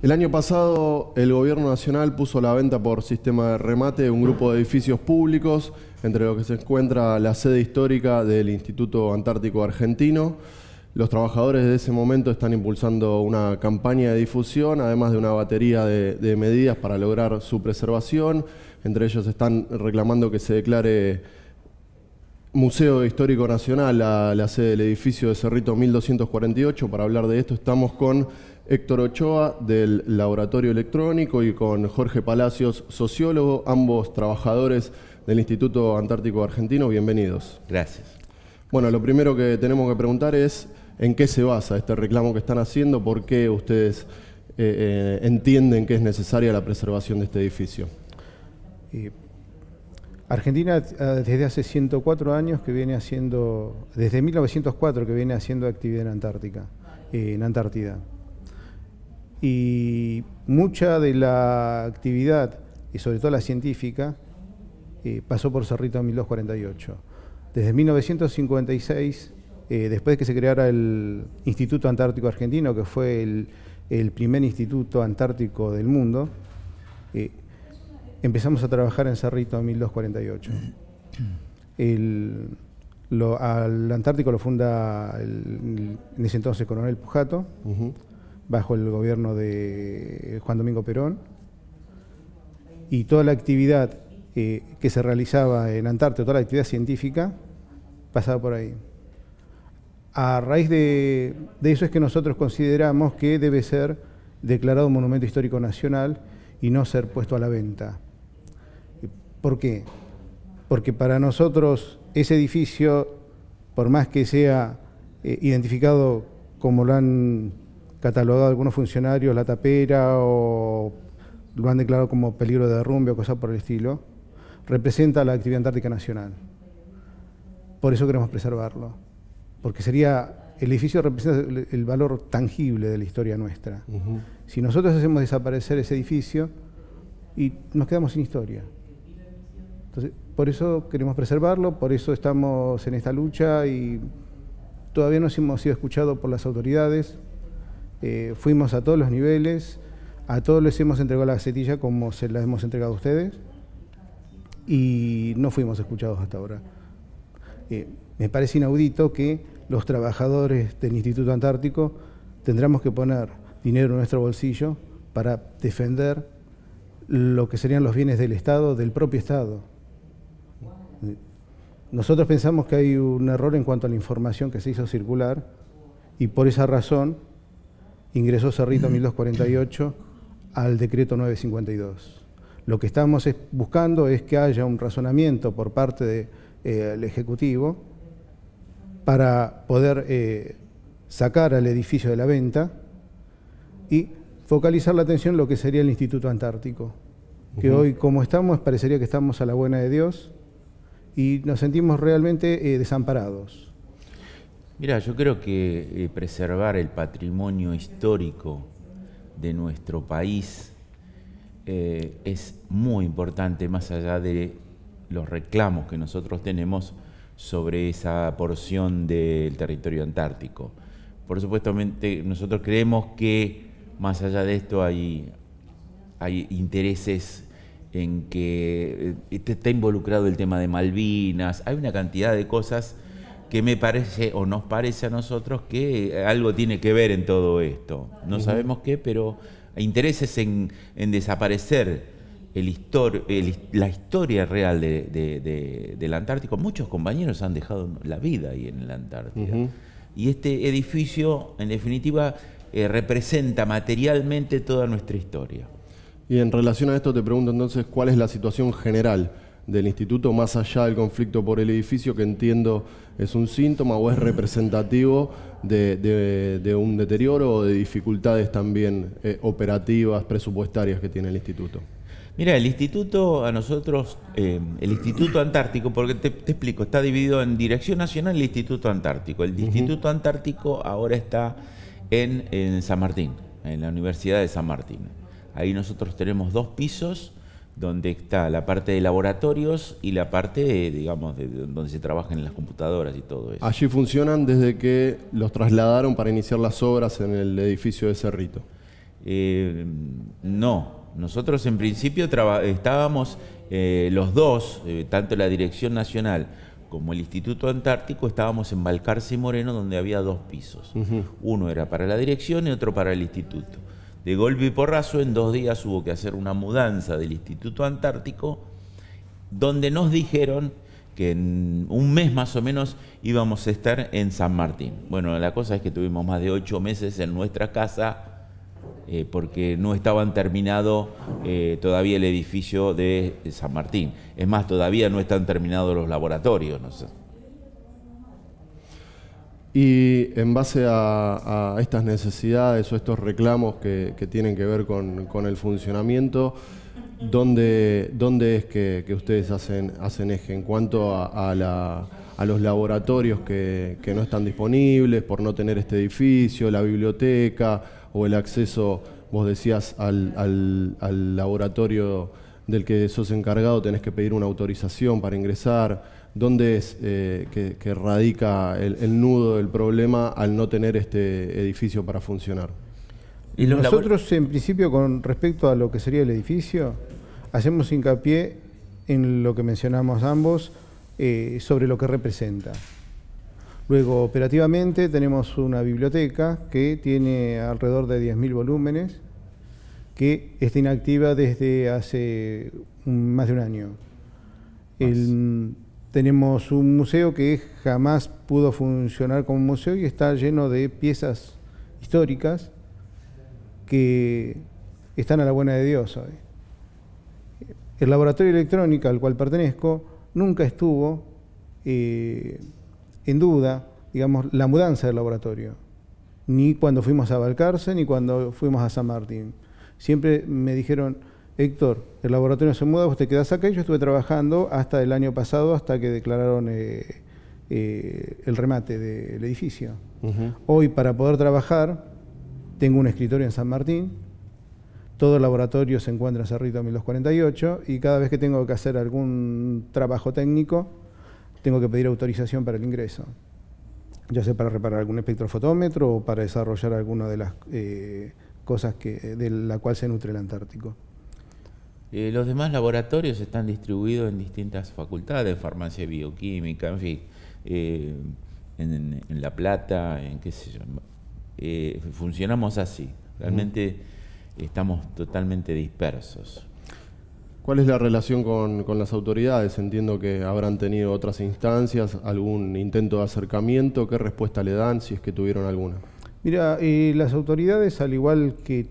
El año pasado el gobierno nacional puso a la venta por sistema de remate un grupo de edificios públicos, entre los que se encuentra la sede histórica del Instituto Antártico Argentino. Los trabajadores de ese momento están impulsando una campaña de difusión, además de una batería de, medidas para lograr su preservación. Entre ellos están reclamando que se declare Museo Histórico Nacional, a la sede del edificio de Cerrito 1248. Para hablar de esto estamos con Héctor Ochoa del Laboratorio Electrónico y con Jorge Palacios, sociólogo, ambos trabajadores del Instituto Antártico Argentino. Bienvenidos. Gracias. Bueno, lo primero que tenemos que preguntar es en qué se basa este reclamo que están haciendo, por qué ustedes eh, eh, entienden que es necesaria la preservación de este edificio. Argentina ah, desde hace 104 años que viene haciendo, desde 1904 que viene haciendo actividad en Antártica, eh, en Antártida. Y mucha de la actividad, y sobre todo la científica, eh, pasó por Cerrito en 1248. Desde 1956, eh, después de que se creara el Instituto Antártico Argentino, que fue el, primer instituto antártico del mundo, eh, empezamos a trabajar en Cerrito en 1248. El, al Antártico lo funda en ese entonces Coronel Pujato bajo el gobierno de Juan Domingo Perón, y toda la actividad eh, que se realizaba en Antártida, toda la actividad científica, pasaba por ahí. A raíz de, eso es que nosotros consideramos que debe ser declarado Monumento Histórico Nacional y no ser puesto a la venta. ¿Por qué? Porque para nosotros ese edificio, por más que sea eh, identificado como lo han catalogado algunos funcionarios la tapera o lo han declarado como peligro de derrumbe o cosas por el estilo, representa la actividad antártica nacional. Por eso queremos preservarlo, porque sería el edificio representa el valor tangible de la historia nuestra. Si nosotros hacemos desaparecer ese edificio y nos quedamos sin historia. Entonces, por eso queremos preservarlo, por eso estamos en esta lucha y todavía no hemos sido escuchados por las autoridades, eh, fuimos a todos los niveles, a todos les hemos entregado la gacetilla como se la hemos entregado a ustedes y no fuimos escuchados hasta ahora. Eh, me parece inaudito que los trabajadores del Instituto Antártico tendremos que poner dinero en nuestro bolsillo para defender lo que serían los bienes del Estado, del propio Estado. Nosotros pensamos que hay un error en cuanto a la información que se hizo circular y por esa razón ingresó Cerrito 1248 al decreto 952. Lo que estamos buscando es que haya un razonamiento por parte del eh, Ejecutivo para poder eh, sacar al edificio de la venta y focalizar la atención en lo que sería el Instituto Antártico, que hoy como estamos parecería que estamos a la buena de Dios y nos sentimos realmente eh, desamparados. Mira, yo creo que eh, preservar el patrimonio histórico de nuestro país eh, es muy importante, más allá de los reclamos que nosotros tenemos sobre esa porción del territorio antártico. Por supuesto, nosotros creemos que más allá de esto hay intereses en que eh, está involucrado el tema de Malvinas, hay una cantidad de cosas que me parece o nos parece a nosotros que algo tiene que ver en todo esto. No sabemos qué, pero intereses en, desaparecer el la historia real del Antártico. Muchos compañeros han dejado la vida ahí en la Antártico. Y este edificio, en definitiva, eh, representa materialmente toda nuestra historia. Y en relación a esto te pregunto entonces, ¿cuál es la situación general? del instituto más allá del conflicto por el edificio, que entiendo es un síntoma o es representativo de, un deterioro o de dificultades también eh, operativas, presupuestarias que tiene el instituto. Mira, el instituto a nosotros, eh, el Instituto Antártico, porque te, explico, está dividido en Dirección Nacional y el Instituto Antártico. El Instituto Antártico ahora está en San Martín, en la Universidad de San Martín. Ahí nosotros tenemos dos pisos donde está la parte de laboratorios y la parte, digamos, donde se trabajan las computadoras y todo eso. Allí funcionan desde que los trasladaron para iniciar las obras en el edificio de Cerrito. Eh, no, nosotros en principio estábamos eh, los dos, eh, tanto la Dirección Nacional como el Instituto Antártico, estábamos en Balcarce Moreno, donde había dos pisos. Uno era para la dirección y otro para el instituto. De golpe y porrazo, en dos días hubo que hacer una mudanza del Instituto Antártico, donde nos dijeron que en un mes más o menos íbamos a estar en San Martín. Bueno, la cosa es que tuvimos más de ocho meses en nuestra casa eh, porque no estaban terminado eh, todavía el edificio de San Martín. Es más, todavía no están terminados los laboratorios. Y en base a, estas necesidades o estos reclamos que, tienen que ver con, el funcionamiento, ¿dónde, es que, ustedes hacen, eje en cuanto a, los laboratorios que, no están disponibles por no tener este edificio, la biblioteca o el acceso, vos decías, al, al laboratorio del que sos encargado, tenés que pedir una autorización para ingresar? dónde es eh, que, radica el, nudo del problema al no tener este edificio para funcionar. Nosotros, en principio, con respecto a lo que sería el edificio, hacemos hincapié en lo que mencionamos ambos eh, sobre lo que representa. Luego, operativamente, tenemos una biblioteca que tiene alrededor de 10.000 volúmenes, que está inactiva desde hace más de un año. El, tenemos un museo que jamás pudo funcionar como museo y está lleno de piezas históricas que están a la buena de Dios hoy. El laboratorio electrónico al cual pertenezco nunca estuvo eh, en duda, digamos, la mudanza del laboratorio, ni cuando fuimos a Valcarce, ni cuando fuimos a San Martín. Siempre me dijeron, Héctor, el laboratorio se muda, vos te quedás acá y yo estuve trabajando hasta el año pasado, hasta que declararon eh, eh, el remate del edificio. Hoy, para poder trabajar, tengo un escritorio en San Martín, todo el laboratorio se encuentra en Cerrito 1248 y cada vez que tengo que hacer algún trabajo técnico, tengo que pedir autorización para el ingreso. Ya sea para reparar algún espectrofotómetro o para desarrollar alguna de las eh, cosas que, de la cual se nutre el Antártico. Eh, los demás laboratorios están distribuidos en distintas facultades, farmacia bioquímica, en fin, eh, en, La Plata, en qué sé yo. Eh, funcionamos así, realmente estamos totalmente dispersos. ¿Cuál es la relación con, con, las autoridades? Entiendo que habrán tenido otras instancias, algún intento de acercamiento, ¿qué respuesta le dan si es que tuvieron alguna? Mira, las autoridades, al igual que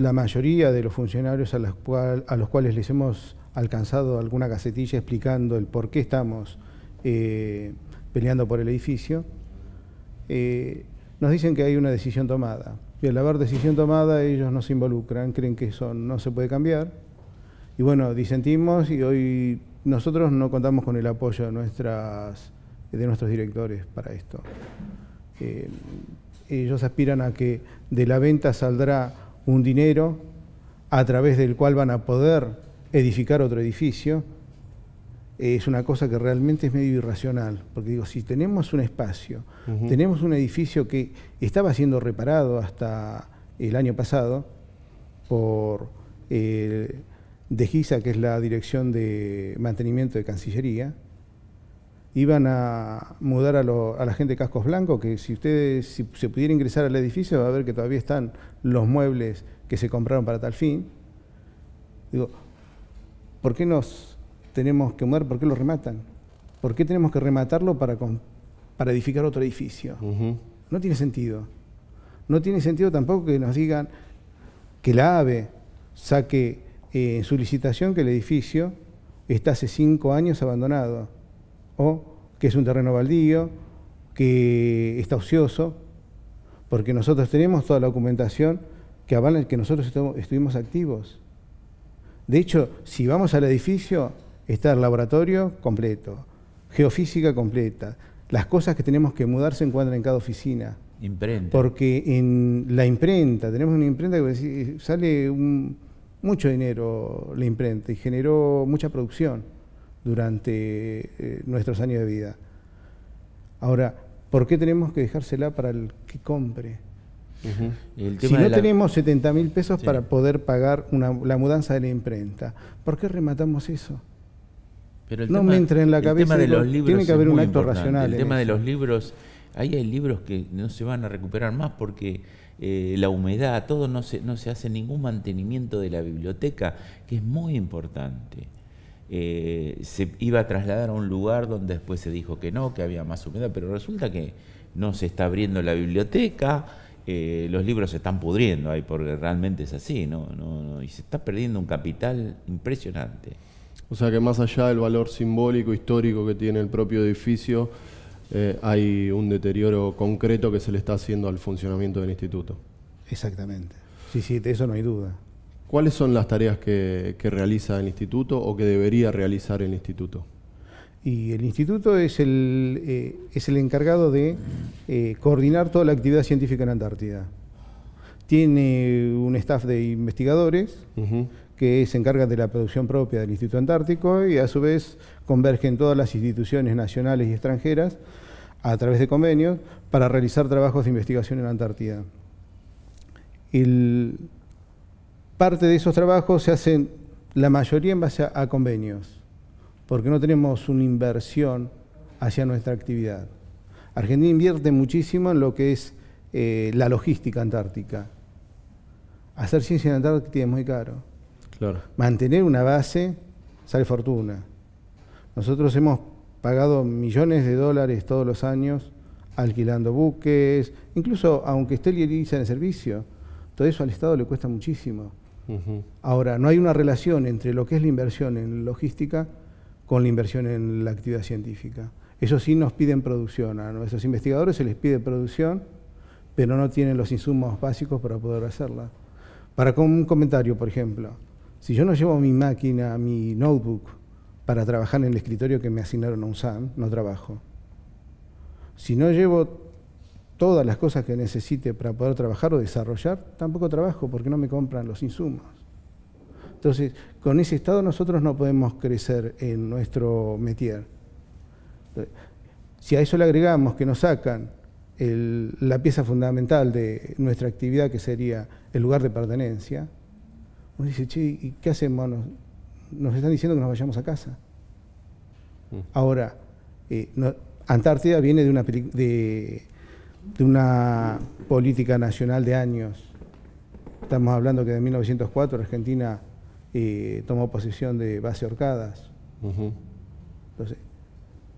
la mayoría de los funcionarios a, los cuales les hemos alcanzado alguna casetilla explicando el por qué estamos eh, peleando por el edificio, eh, nos dicen que hay una decisión tomada. Y al haber decisión tomada, ellos no se involucran, creen que eso no se puede cambiar. Y bueno, disentimos y hoy nosotros no contamos con el apoyo de, nuestras, de nuestros directores para esto. Eh, ellos aspiran a que de la venta saldrá un dinero a través del cual van a poder edificar otro edificio, eh, es una cosa que realmente es medio irracional, porque digo, si tenemos un espacio, tenemos un edificio que estaba siendo reparado hasta el año pasado por eh, De DEGISA, que es la Dirección de Mantenimiento de Cancillería, iban a mudar a, la gente de cascos blancos, que si ustedes se pudiera ingresar al edificio va a ver que todavía están los muebles que se compraron para tal fin. Digo, ¿por qué nos tenemos que mudar? ¿Por qué lo rematan? ¿Por qué tenemos que rematarlo para, edificar otro edificio? No tiene sentido. No tiene sentido tampoco que nos digan que la AVE saque eh, en su licitación que el edificio está hace cinco años abandonado o que es un terreno baldío, que está ocioso, porque nosotros tenemos toda la documentación que avala que nosotros estuvimos activos. De hecho, si vamos al edificio, está el laboratorio completo, geofísica completa, las cosas que tenemos que mudar se encuentran en cada oficina. Imprenta. Porque en la imprenta, tenemos una imprenta que sale mucho dinero la imprenta y generó mucha producción durante eh, nuestros años de vida. Ahora, ¿por qué tenemos que dejársela para el que compre? si no tenemos 70 mil pesos para poder pagar una, la mudanza de la imprenta, ¿por qué rematamos eso? no me entra en la cabeza. De los libros tiene que haber un acto racional. El tema de los libros, ahí hay libros que no se van a recuperar más porque eh, la humedad, todo no se, no se hace ningún mantenimiento de la biblioteca, que es muy importante. Eh, se iba a trasladar a un lugar donde después se dijo que no, que había más humedad, pero resulta que no se está abriendo la biblioteca, eh, los libros se están pudriendo ahí, porque realmente es así, ¿no? No, no Y se está perdiendo un capital impresionante. O sea que más allá del valor simbólico, histórico que tiene el propio edificio, eh, hay un deterioro concreto que se le está haciendo al funcionamiento del instituto. Exactamente. Sí, sí, de eso no hay duda. ¿Cuáles son las tareas que, realiza el instituto o que debería realizar el instituto? Y el instituto es el, eh, es el encargado de eh, coordinar toda la actividad científica en Antártida. Tiene un staff de investigadores que se encarga de la producción propia del Instituto Antártico y a su vez convergen todas las instituciones nacionales y extranjeras a través de convenios para realizar trabajos de investigación en Antártida. El, parte de esos trabajos se hacen la mayoría en base a, convenios, porque no tenemos una inversión hacia nuestra actividad. Argentina invierte muchísimo en lo que es eh, la logística antártica. Hacer ciencia en Antártica es muy caro. Claro. Mantener una base sale fortuna. Nosotros hemos pagado millones de dólares todos los años alquilando buques, incluso aunque esté IRISA en el servicio, todo eso al Estado le cuesta muchísimo. Ahora, no hay una relación entre lo que es la inversión en logística con la inversión en la actividad científica. Eso sí nos piden producción, a nuestros investigadores se les pide producción, pero no tienen los insumos básicos para poder hacerla. Para con un comentario, por ejemplo, si yo no llevo mi máquina, mi notebook, para trabajar en el escritorio que me asignaron a un no trabajo. Si no llevo todas las cosas que necesite para poder trabajar o desarrollar, tampoco trabajo porque no me compran los insumos. Entonces, con ese estado nosotros no podemos crecer en nuestro metier. Si a eso le agregamos que nos sacan la pieza fundamental de nuestra actividad, que sería el lugar de pertenencia, uno dice, che, ¿y qué hacemos? Nos, están diciendo que nos vayamos a casa. Mm. Ahora, eh, Antártida viene de una película de una política nacional de años. Estamos hablando que de 1904 Argentina eh, tomó posición de base horcadas. Entonces,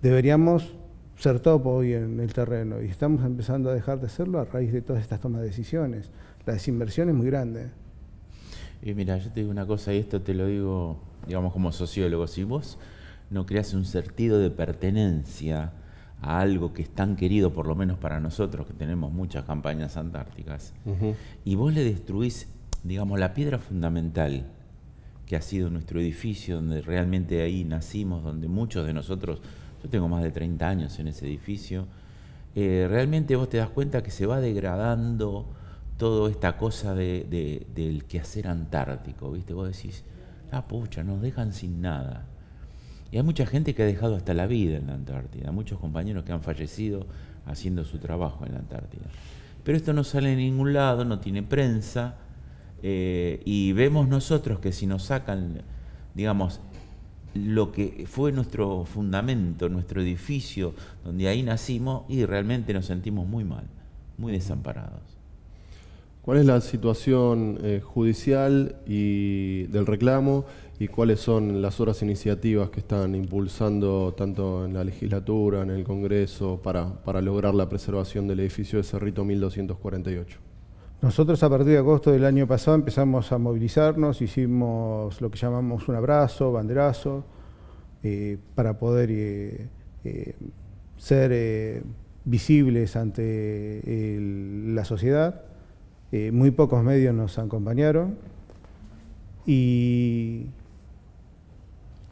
deberíamos ser topo hoy en el terreno y estamos empezando a dejar de serlo a raíz de todas estas tomas de decisiones. La desinversión es muy grande. ¿eh? Y mira, yo te digo una cosa y esto te lo digo, digamos, como sociólogo. Si vos no creas un sentido de pertenencia a algo que es tan querido, por lo menos para nosotros, que tenemos muchas campañas antárticas, y vos le destruís, digamos, la piedra fundamental que ha sido nuestro edificio, donde realmente ahí nacimos, donde muchos de nosotros, yo tengo más de 30 años en ese edificio, eh, realmente vos te das cuenta que se va degradando toda esta cosa del quehacer antártico, ¿viste? Vos decís, la ah, pucha, nos dejan sin nada. Y hay mucha gente que ha dejado hasta la vida en la Antártida, muchos compañeros que han fallecido haciendo su trabajo en la Antártida. Pero esto no sale de ningún lado, no tiene prensa, eh, y vemos nosotros que si nos sacan, digamos, lo que fue nuestro fundamento, nuestro edificio, donde ahí nacimos, y realmente nos sentimos muy mal, muy desamparados. ¿Cuál es la situación eh, judicial y del reclamo y cuáles son las otras iniciativas que están impulsando tanto en la legislatura, en el Congreso, para, para lograr la preservación del edificio de Cerrito 1248. Nosotros a partir de agosto del año pasado empezamos a movilizarnos, hicimos lo que llamamos un abrazo, banderazo, eh, para poder eh, eh, ser visibles ante la sociedad. muy pocos medios nos acompañaron y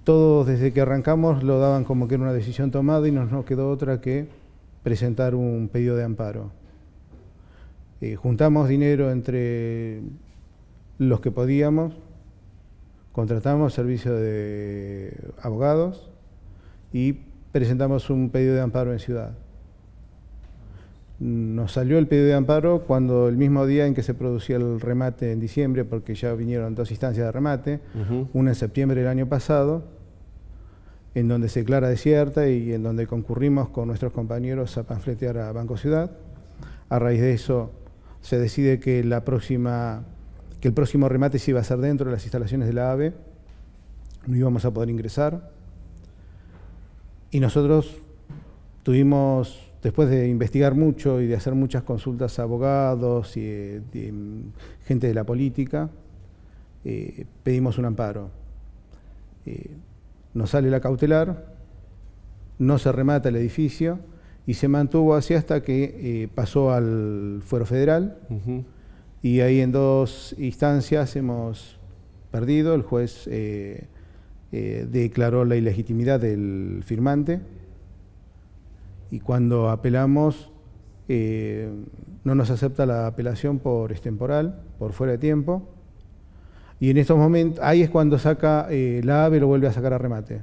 todos desde que arrancamos lo daban como que era una decisión tomada y nos, no quedó otra que presentar un pedido de amparo. Eh, juntamos dinero entre los que podíamos, contratamos servicio de abogados y presentamos un pedido de amparo en ciudad. Nos salió el pedido de amparo cuando el mismo día en que se producía el remate en diciembre, porque ya vinieron dos instancias de remate, una en septiembre del año pasado, en donde se declara desierta y en donde concurrimos con nuestros compañeros a panfletear a Banco Ciudad. A raíz de eso se decide que, la próxima, que el próximo remate se iba a ser dentro de las instalaciones de la AVE, no íbamos a poder ingresar. Y nosotros tuvimos después de investigar mucho y de hacer muchas consultas a abogados y, eh, mm, gente de la política, eh, pedimos un amparo. Eh, nos sale la cautelar, no se remata el edificio y se mantuvo así hasta que pasó al fuero federal y ahí en dos instancias hemos perdido, el juez declaró la ilegitimidad del firmante y cuando apelamos eh, no nos acepta la apelación por extemporal, por fuera de tiempo. Y en estos momentos, ahí es cuando saca eh, la AVE, lo vuelve a sacar a remate.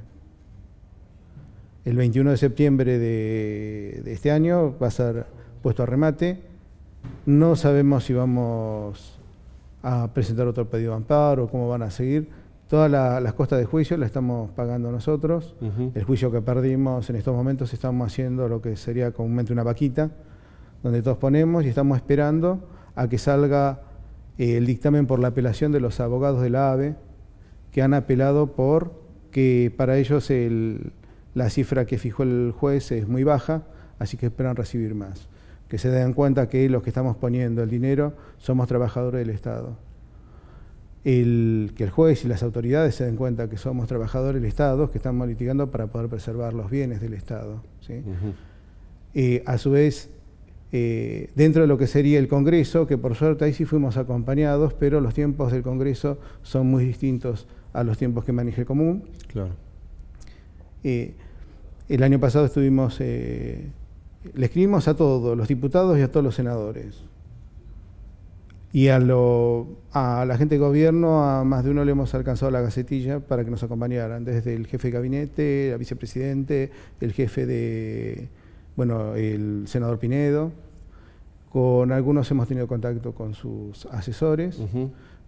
El 21 de septiembre de, este año va a ser puesto a remate. No sabemos si vamos a presentar otro pedido de amparo, cómo van a seguir. Todas las costas de juicio las estamos pagando nosotros. El juicio que perdimos en estos momentos estamos haciendo lo que sería comúnmente una vaquita, donde todos ponemos y estamos esperando a que salga eh, el dictamen por la apelación de los abogados de la AVE, que han apelado por que para ellos la cifra que fijó el juez es muy baja, así que esperan recibir más. Que se den cuenta que los que estamos poniendo el dinero somos trabajadores del Estado el, que el juez y las autoridades se den cuenta que somos trabajadores del Estado, que estamos litigando para poder preservar los bienes del Estado. Eh, a su vez, eh, dentro de lo que sería el Congreso, que por suerte ahí sí fuimos acompañados, pero los tiempos del Congreso son muy distintos a los tiempos que maneje común. Claro. Eh, el año pasado estuvimos, le escribimos a todos, los diputados y a todos los senadores. Y a, a la gente de gobierno, a más de uno le hemos alcanzado la gacetilla para que nos acompañaran, desde el jefe de gabinete, la vicepresidente, el jefe de, bueno, el senador Pinedo. Con algunos hemos tenido contacto con sus asesores,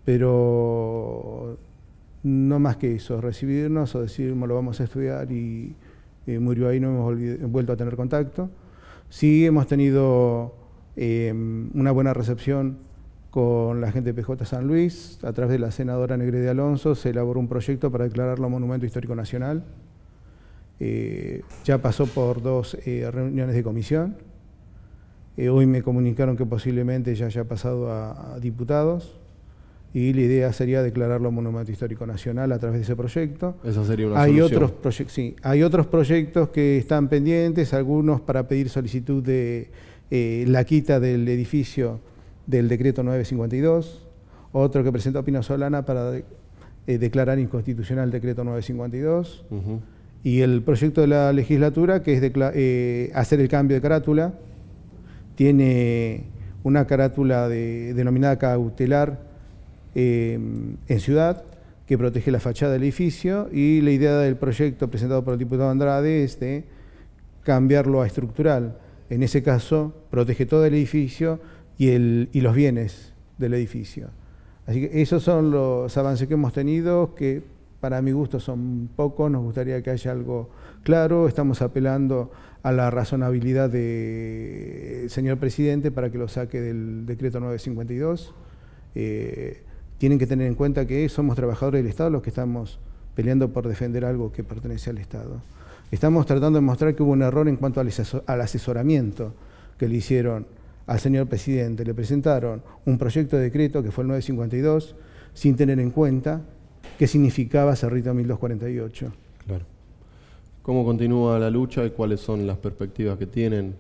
pero no más que eso, recibirnos o me lo vamos a estudiar y eh, murió ahí, no hemos vuelto a tener contacto. Sí hemos tenido em, una buena recepción con la gente de PJ San Luis, a través de la senadora Negre de Alonso, se elaboró un proyecto para declararlo Monumento Histórico Nacional. Eh, ya pasó por dos eh, reuniones de comisión. Eh, hoy me comunicaron que posiblemente ya haya pasado a, diputados. Y la idea sería declararlo Monumento Histórico Nacional a través de ese proyecto. Esa sería una hay Otros sí, hay otros proyectos que están pendientes, algunos para pedir solicitud de la quita del edificio del decreto 952, otro que presentó Pino Solana para eh, declarar inconstitucional el decreto 952, y el proyecto de la legislatura que es eh, hacer el cambio de carátula, tiene una carátula denominada cautelar eh, en ciudad, que protege la fachada del edificio y la idea del proyecto presentado por el diputado Andrade es de cambiarlo a estructural. En ese caso, protege todo el edificio, y, los bienes del edificio. Así que esos son los avances que hemos tenido, que para mi gusto son pocos, nos gustaría que haya algo claro, estamos apelando a la razonabilidad del eh, señor presidente para que lo saque del decreto 952. Eh, tienen que tener en cuenta que somos trabajadores del Estado los que estamos peleando por defender algo que pertenece al Estado. Estamos tratando de mostrar que hubo un error en cuanto al asesoramiento que le hicieron al señor presidente le presentaron un proyecto de decreto que fue el 952 sin tener en cuenta qué significaba Cerrito 1248. Claro. ¿Cómo continúa la lucha y cuáles son las perspectivas que tienen?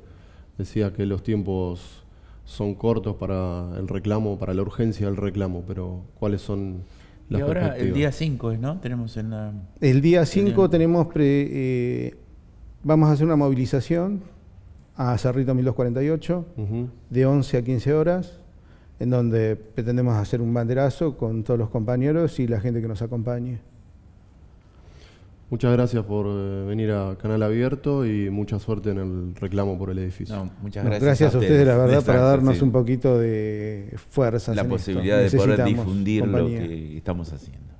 Decía que los tiempos son cortos para el reclamo, para la urgencia del reclamo, pero ¿cuáles son las perspectivas? y ahora el día 5 ¿no? Tenemos en El día 5 tenemos... Pre, eh, vamos a hacer una movilización a Cerrito 1248, de 11 a 15 horas, en donde pretendemos hacer un banderazo con todos los compañeros y la gente que nos acompañe. Muchas gracias por eh, venir a Canal Abierto y mucha suerte en el reclamo por el edificio. muchas gracias. a, ustedes, la verdad, para darnos un poquito de fuerza. La posibilidad de poder difundir lo que estamos haciendo.